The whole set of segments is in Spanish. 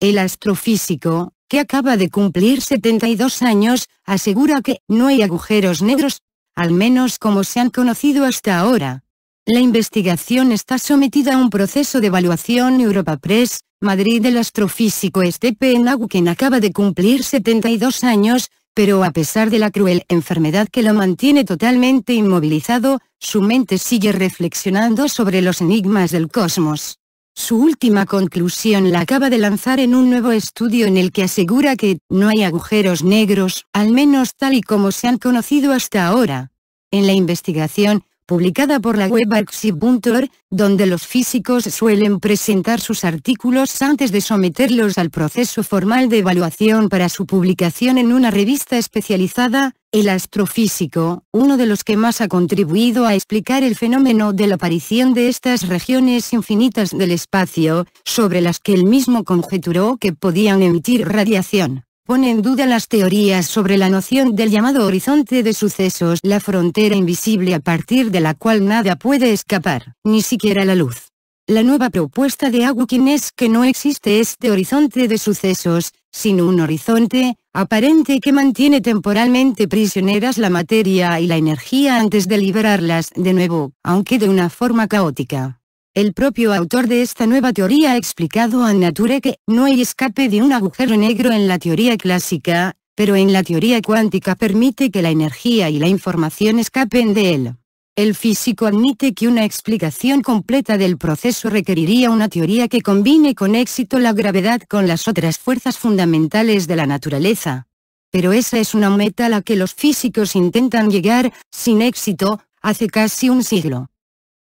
El astrofísico, que acaba de cumplir 72 años, asegura que no hay agujeros negros, al menos como se han conocido hasta ahora. La investigación está sometida a un proceso de evaluación Europa Press, Madrid El astrofísico Stephen Hawking acaba de cumplir 72 años, pero a pesar de la cruel enfermedad que lo mantiene totalmente inmovilizado, su mente sigue reflexionando sobre los enigmas del cosmos. Su última conclusión la acaba de lanzar en un nuevo estudio en el que asegura que, no hay agujeros negros, al menos tal y como se han conocido hasta ahora. En la investigación, publicada por la web arxiv.org, donde los físicos suelen presentar sus artículos antes de someterlos al proceso formal de evaluación para su publicación en una revista especializada, El Astrofísico, uno de los que más ha contribuido a explicar el fenómeno de la aparición de estas regiones infinitas del espacio, sobre las que él mismo conjeturó que podían emitir radiación pone en duda las teorías sobre la noción del llamado horizonte de sucesos, la frontera invisible a partir de la cual nada puede escapar, ni siquiera la luz. La nueva propuesta de Hawking es que no existe este horizonte de sucesos, sino un horizonte, aparente que mantiene temporalmente prisioneras la materia y la energía antes de liberarlas de nuevo, aunque de una forma caótica. El propio autor de esta nueva teoría ha explicado a Nature que no hay escape de un agujero negro en la teoría clásica, pero en la teoría cuántica permite que la energía y la información escapen de él. El físico admite que una explicación completa del proceso requeriría una teoría que combine con éxito la gravedad con las otras fuerzas fundamentales de la naturaleza. Pero esa es una meta a la que los físicos intentan llegar, sin éxito, hace casi un siglo.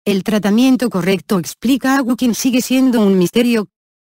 El tratamiento correcto explica a Hawking sigue siendo un misterio.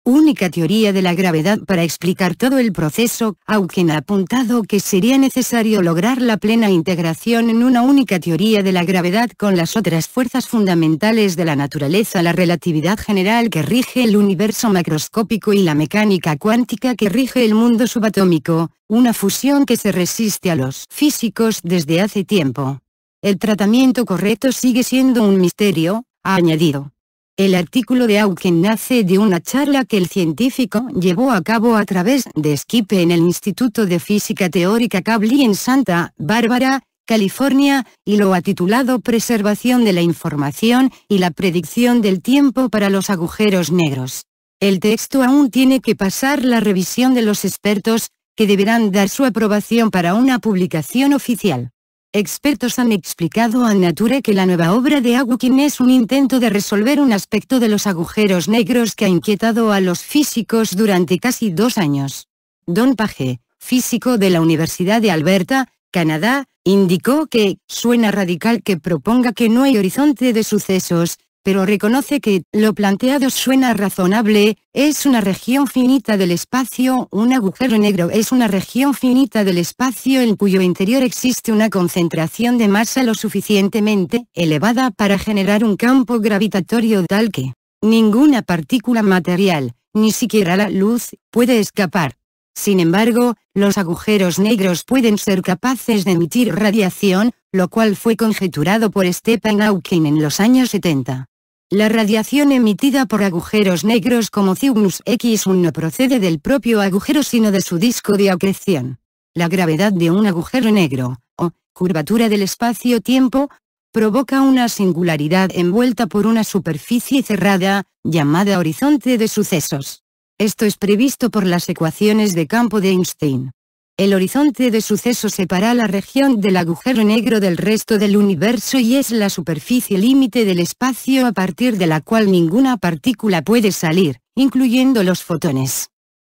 Única teoría de la gravedad para explicar todo el proceso, Hawking ha apuntado que sería necesario lograr la plena integración en una única teoría de la gravedad con las otras fuerzas fundamentales de la naturaleza, la relatividad general que rige el universo macroscópico y la mecánica cuántica que rige el mundo subatómico, una fusión que se resiste a los físicos desde hace tiempo el tratamiento correcto sigue siendo un misterio, ha añadido. El artículo de Auken nace de una charla que el científico llevó a cabo a través de Skype en el Instituto de Física Teórica Cable en Santa Bárbara, California, y lo ha titulado Preservación de la información y la predicción del tiempo para los agujeros negros. El texto aún tiene que pasar la revisión de los expertos, que deberán dar su aprobación para una publicación oficial. Expertos han explicado a Nature que la nueva obra de Hawking es un intento de resolver un aspecto de los agujeros negros que ha inquietado a los físicos durante casi dos años. Don Page, físico de la Universidad de Alberta, Canadá, indicó que, suena radical que proponga que no hay horizonte de sucesos, pero reconoce que, lo planteado suena razonable, es una región finita del espacio, un agujero negro es una región finita del espacio en cuyo interior existe una concentración de masa lo suficientemente elevada para generar un campo gravitatorio tal que ninguna partícula material, ni siquiera la luz, puede escapar. Sin embargo, los agujeros negros pueden ser capaces de emitir radiación, lo cual fue conjeturado por Stephen Hawking en los años 70. La radiación emitida por agujeros negros como Cygnus X1 no procede del propio agujero sino de su disco de acreción. La gravedad de un agujero negro, o curvatura del espacio-tiempo, provoca una singularidad envuelta por una superficie cerrada, llamada horizonte de sucesos. Esto es previsto por las ecuaciones de campo de Einstein. El horizonte de suceso separa la región del agujero negro del resto del universo y es la superficie límite del espacio a partir de la cual ninguna partícula puede salir, incluyendo los fotones.